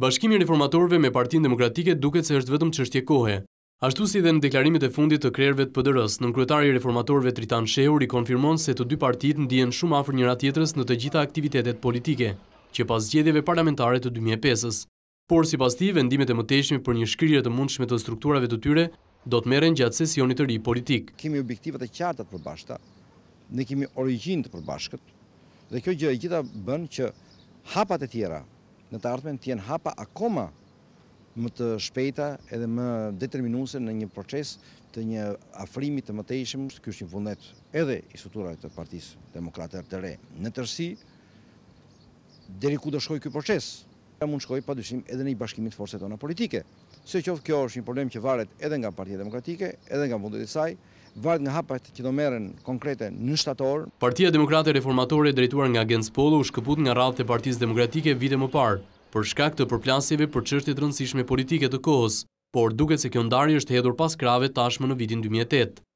Bashkimi reformatorve me partin demokratike duket se është vetëm qështje kohe. Ashtu si dhe në deklarimit e fundit të krerëve të pëdërës, në nënkryetari reformatorve Tritan Shehur i konfirmon se të dy partit në dijen shumë afrë njëra tjetërës në të gjitha aktivitetet politike, që pas gjedjeve parlamentare të 2005-ës. Por si pas ti, vendimet e mëteshme për një shkryrët të mundshme të strukturave të tyre do të meren gjatë sesionit të ri politik. Kemi objektivet e qartat përbashta, ne kemi origin të përbashkët, dhe kjo gjë e gjitha bën që hapat e tjera në të artmen të jenë hapa akoma më të shpejta edhe më determinuse në një proces të një afrimit të mëtejshëm, kjo është një fundet edhe i struturaj të partisë demokrater të re në tërsi, deri ku do shkoj kjo proces, mund shkoj pa dyshim edhe në bashkimit forse tona politike. Se qoftë kjo është një problem që varet edhe nga partijet demokratike, edhe nga mundet e saj, varet nga hapat që do meren konkrete në shtatorë. Partia Demokrate Reformatore drejtuar nga Gens Polo u shkëput nga radhë të partijet demokratike vite më parë, për shkak të përplasjeve për qështjet rëndësishme politike të kohës, por duke se kjo ndarje është hedur pas krave tashme në vitin 2008.